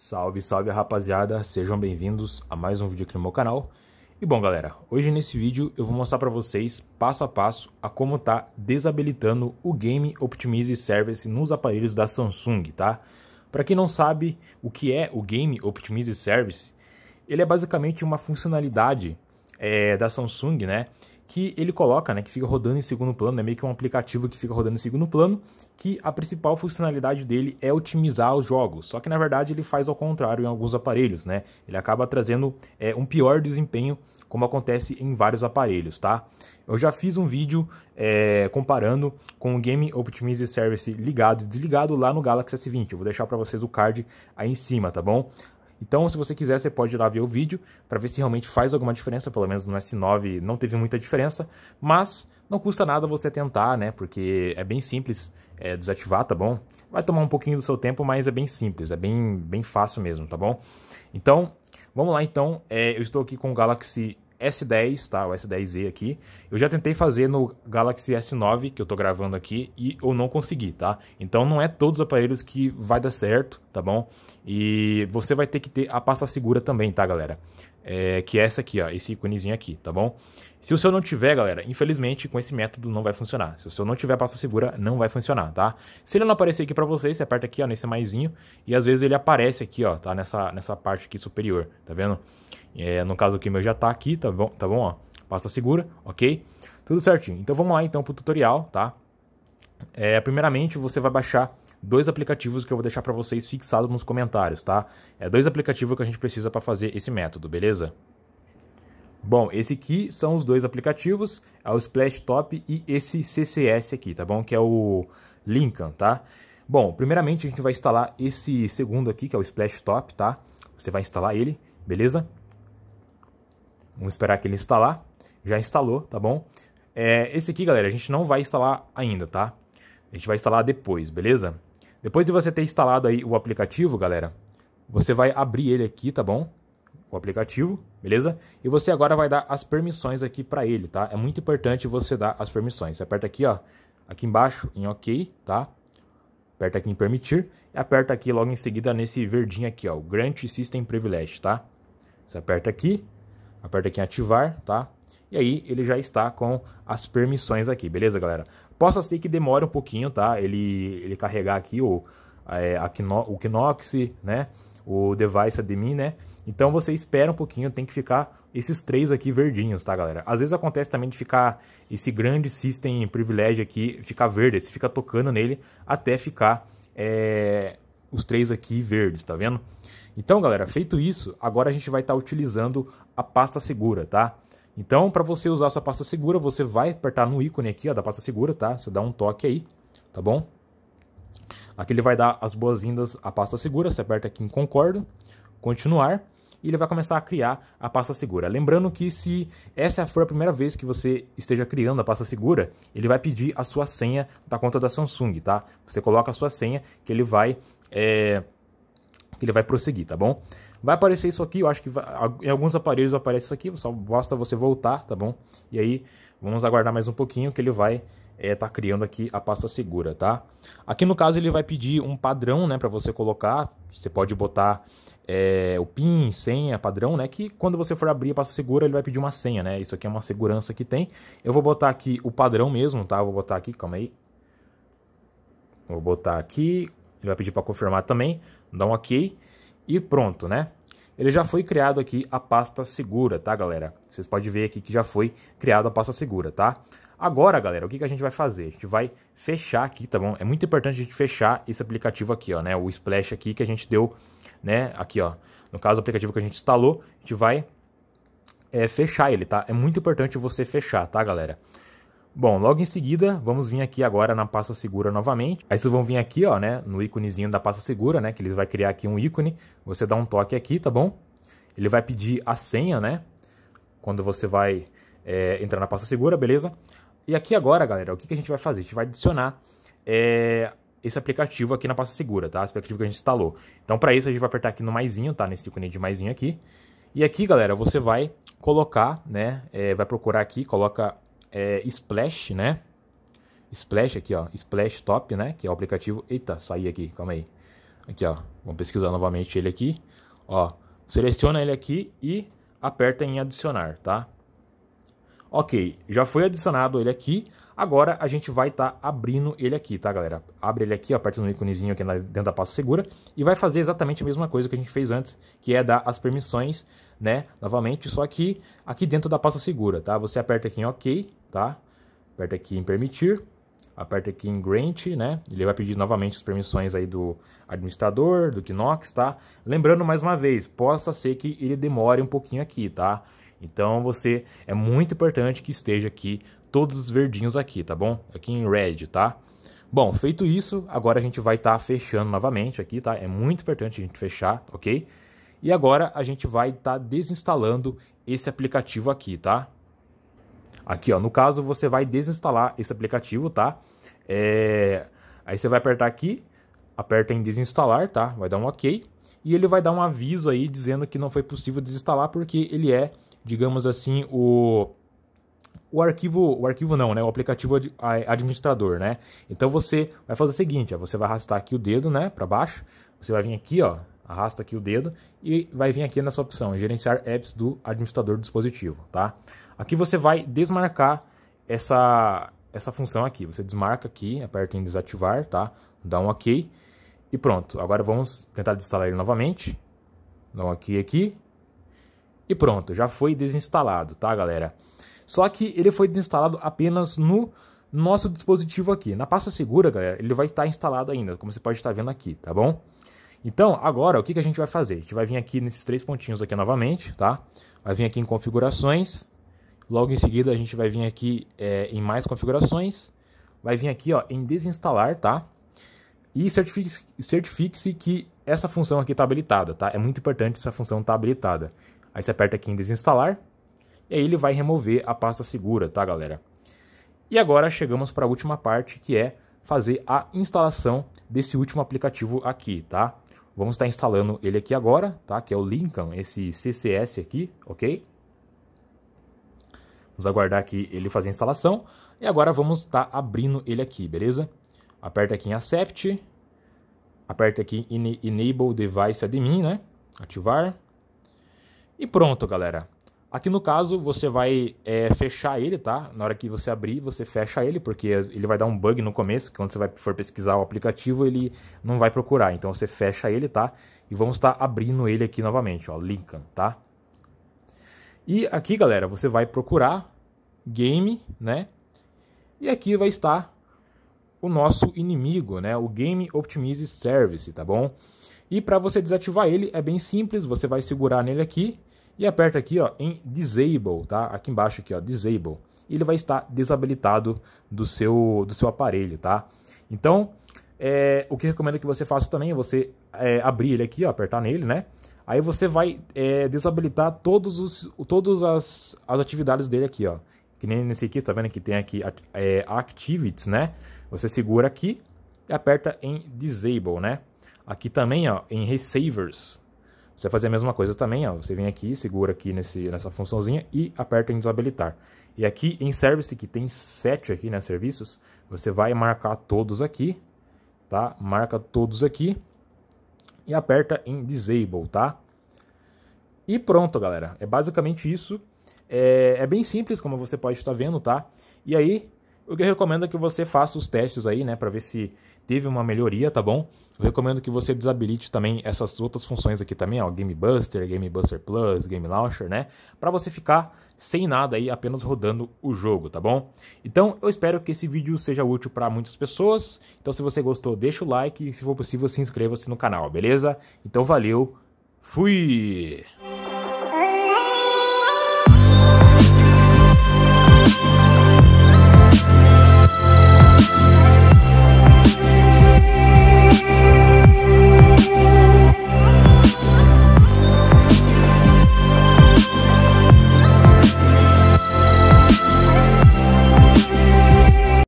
Salve, salve rapaziada, sejam bem-vindos a mais um vídeo aqui no meu canal. E bom galera, hoje nesse vídeo eu vou mostrar para vocês passo a passo a como tá desabilitando o Game Optimize Service nos aparelhos da Samsung, tá? Para quem não sabe o que é o Game Optimize Service, ele é basicamente uma funcionalidade é, da Samsung, né? que ele coloca, né, que fica rodando em segundo plano, é meio que um aplicativo que fica rodando em segundo plano, que a principal funcionalidade dele é otimizar os jogos. Só que na verdade ele faz ao contrário em alguns aparelhos, né? Ele acaba trazendo é, um pior desempenho, como acontece em vários aparelhos, tá? Eu já fiz um vídeo é, comparando com o Game Optimize Service ligado e desligado lá no Galaxy S20. Eu vou deixar para vocês o card aí em cima, tá bom? Então, se você quiser, você pode ir lá ver o vídeo para ver se realmente faz alguma diferença. Pelo menos no S9 não teve muita diferença, mas não custa nada você tentar, né? Porque é bem simples é, desativar, tá bom? Vai tomar um pouquinho do seu tempo, mas é bem simples, é bem, bem fácil mesmo, tá bom? Então, vamos lá então. É, eu estou aqui com o Galaxy S10, tá? O s 10 z aqui. Eu já tentei fazer no Galaxy S9, que eu tô gravando aqui, e eu não consegui, tá? Então não é todos os aparelhos que vai dar certo, tá bom? E você vai ter que ter a pasta segura também, tá, galera? É, que é essa aqui, ó, esse íconezinho aqui, tá bom? Se o seu não tiver, galera, infelizmente com esse método não vai funcionar. Se o seu não tiver pasta segura, não vai funcionar, tá? Se ele não aparecer aqui pra vocês, você aperta aqui, ó, nesse maisinho, e às vezes ele aparece aqui, ó, tá? Nessa, nessa parte aqui superior, tá vendo? É, no caso aqui, meu já está aqui, tá bom? Tá bom, ó. Pasta segura, ok? Tudo certinho. Então vamos lá então pro tutorial, tá? É, primeiramente, você vai baixar dois aplicativos que eu vou deixar para vocês fixados nos comentários, tá? É dois aplicativos que a gente precisa para fazer esse método, beleza? Bom, esse aqui são os dois aplicativos, é o Splash Top e esse CCS aqui, tá bom? Que é o Lincoln, tá? Bom, primeiramente a gente vai instalar esse segundo aqui, que é o Splash Top, tá? Você vai instalar ele, beleza? Vamos esperar que ele instalar. Já instalou, tá bom? É, esse aqui, galera, a gente não vai instalar ainda, tá? A gente vai instalar depois, beleza? Depois de você ter instalado aí o aplicativo, galera, você vai abrir ele aqui, tá bom? O aplicativo, beleza? E você agora vai dar as permissões aqui para ele, tá? É muito importante você dar as permissões. Você aperta aqui, ó, aqui embaixo em OK, tá? Aperta aqui em permitir e aperta aqui logo em seguida nesse verdinho aqui, ó, o Grant System Privilege, tá? Você aperta aqui Aperta aqui em ativar, tá? E aí ele já está com as permissões aqui, beleza, galera? posso ser que demore um pouquinho, tá? Ele, ele carregar aqui o, é, Kino, o Knox, né? O device admin, né? Então você espera um pouquinho, tem que ficar esses três aqui verdinhos, tá, galera? Às vezes acontece também de ficar esse grande system privilégio aqui, ficar verde, você fica tocando nele até ficar é, os três aqui verdes, tá vendo? Então, galera, feito isso, agora a gente vai estar tá utilizando a pasta segura, tá? Então, para você usar a sua pasta segura, você vai apertar no ícone aqui ó, da pasta segura, tá? Você dá um toque aí, tá bom? Aqui ele vai dar as boas-vindas à pasta segura, você aperta aqui em concordo, continuar, e ele vai começar a criar a pasta segura. Lembrando que se essa for a primeira vez que você esteja criando a pasta segura, ele vai pedir a sua senha da conta da Samsung, tá? Você coloca a sua senha que ele vai... É ele vai prosseguir, tá bom? Vai aparecer isso aqui, eu acho que vai, em alguns aparelhos aparece isso aqui, só basta você voltar, tá bom? E aí vamos aguardar mais um pouquinho que ele vai é, tá criando aqui a pasta segura, tá? Aqui no caso ele vai pedir um padrão, né, para você colocar, você pode botar é, o PIN, senha, padrão, né, que quando você for abrir a pasta segura ele vai pedir uma senha, né, isso aqui é uma segurança que tem. Eu vou botar aqui o padrão mesmo, tá, vou botar aqui, calma aí. Vou botar aqui, ele vai pedir para confirmar também dá um ok e pronto, né? Ele já foi criado aqui a pasta segura, tá, galera? Vocês podem ver aqui que já foi criado a pasta segura, tá? Agora, galera, o que, que a gente vai fazer? A gente vai fechar aqui, tá bom? É muito importante a gente fechar esse aplicativo aqui, ó, né? O Splash aqui que a gente deu, né? Aqui, ó. No caso, o aplicativo que a gente instalou, a gente vai é, fechar ele, tá? É muito importante você fechar, tá, galera? Bom, logo em seguida, vamos vir aqui agora na pasta segura novamente. Aí vocês vão vir aqui, ó, né, no íconezinho da pasta segura, né, que ele vai criar aqui um ícone. Você dá um toque aqui, tá bom? Ele vai pedir a senha, né, quando você vai é, entrar na pasta segura, beleza? E aqui agora, galera, o que, que a gente vai fazer? A gente vai adicionar é, esse aplicativo aqui na pasta segura, tá? Esse aplicativo que a gente instalou. Então, para isso, a gente vai apertar aqui no maisinho, tá? Nesse ícone de maisinho aqui. E aqui, galera, você vai colocar, né? É, vai procurar aqui, coloca é, Splash, né? Splash aqui, ó. Splash Top, né? Que é o aplicativo. Eita, saí aqui, calma aí. Aqui, ó. Vamos pesquisar novamente ele aqui. Ó, seleciona ele aqui e aperta em adicionar, tá? Ok, já foi adicionado ele aqui, agora a gente vai estar tá abrindo ele aqui, tá galera? Abre ele aqui, aperta no íconezinho aqui dentro da pasta segura e vai fazer exatamente a mesma coisa que a gente fez antes, que é dar as permissões, né, novamente, só que aqui dentro da pasta segura, tá? Você aperta aqui em ok, tá? Aperta aqui em permitir, aperta aqui em Grant, né? Ele vai pedir novamente as permissões aí do administrador, do Knox, tá? Lembrando mais uma vez, possa ser que ele demore um pouquinho aqui, tá? Então você é muito importante que esteja aqui todos os verdinhos aqui, tá bom? Aqui em red, tá? Bom, feito isso, agora a gente vai estar tá fechando novamente aqui, tá? É muito importante a gente fechar, ok? E agora a gente vai estar tá desinstalando esse aplicativo aqui, tá? Aqui, ó, no caso você vai desinstalar esse aplicativo, tá? É... Aí você vai apertar aqui, aperta em desinstalar, tá? Vai dar um ok. E ele vai dar um aviso aí dizendo que não foi possível desinstalar porque ele é digamos assim, o o arquivo, o arquivo não, né? O aplicativo ad, administrador, né? Então você vai fazer o seguinte, ó, você vai arrastar aqui o dedo, né, para baixo. Você vai vir aqui, ó, arrasta aqui o dedo e vai vir aqui nessa opção, gerenciar apps do administrador do dispositivo, tá? Aqui você vai desmarcar essa essa função aqui. Você desmarca aqui, aperta em desativar, tá? Dá um OK e pronto. Agora vamos tentar desinstalar ele novamente. Dá um OK aqui e pronto, já foi desinstalado, tá galera? Só que ele foi desinstalado apenas no nosso dispositivo aqui. Na pasta segura, galera, ele vai estar instalado ainda, como você pode estar vendo aqui, tá bom? Então, agora, o que, que a gente vai fazer? A gente vai vir aqui nesses três pontinhos aqui novamente, tá? Vai vir aqui em configurações. Logo em seguida, a gente vai vir aqui é, em mais configurações. Vai vir aqui ó, em desinstalar, tá? E certifique-se certifique que essa função aqui está habilitada, tá? É muito importante essa função estar tá habilitada. Aí você aperta aqui em desinstalar e aí ele vai remover a pasta segura, tá galera? E agora chegamos para a última parte que é fazer a instalação desse último aplicativo aqui, tá? Vamos estar tá instalando ele aqui agora, tá? Que é o Lincoln, esse CCS aqui, ok? Vamos aguardar aqui ele fazer a instalação. E agora vamos estar tá abrindo ele aqui, beleza? Aperta aqui em Accept. Aperta aqui em Enable Device Admin, né? Ativar. E pronto, galera. Aqui no caso, você vai é, fechar ele, tá? Na hora que você abrir, você fecha ele, porque ele vai dar um bug no começo, que quando você vai, for pesquisar o aplicativo, ele não vai procurar. Então você fecha ele, tá? E vamos estar tá abrindo ele aqui novamente, ó, Lincoln, tá? E aqui, galera, você vai procurar game, né? E aqui vai estar o nosso inimigo, né? O Game Optimize Service, tá bom? E para você desativar ele é bem simples, você vai segurar nele aqui e aperta aqui ó, em Disable, tá? Aqui embaixo aqui, ó, Disable. E ele vai estar desabilitado do seu, do seu aparelho, tá? Então, é, o que recomendo que você faça também é você é, abrir ele aqui, ó, apertar nele, né? Aí você vai é, desabilitar todos os, todas as, as atividades dele aqui, ó. Que nem nesse aqui, você tá vendo que tem aqui é, Activities, né? Você segura aqui e aperta em Disable, né? Aqui também, ó, em Receivers você vai fazer a mesma coisa também, ó. Você vem aqui, segura aqui nesse, nessa funçãozinha e aperta em desabilitar. E aqui em service, que tem sete aqui, né, serviços, você vai marcar todos aqui, tá? Marca todos aqui e aperta em disable, tá? E pronto, galera. É basicamente isso. É, é bem simples, como você pode estar vendo, tá? E aí, o que eu recomendo é que você faça os testes aí, né, para ver se teve uma melhoria, tá bom? Eu recomendo que você desabilite também essas outras funções aqui também, ó, Game Buster, Game Buster Plus, Game Launcher, né, para você ficar sem nada aí, apenas rodando o jogo, tá bom? Então, eu espero que esse vídeo seja útil para muitas pessoas. Então, se você gostou, deixa o like e se for possível, se inscreva-se no canal, beleza? Então, valeu. Fui.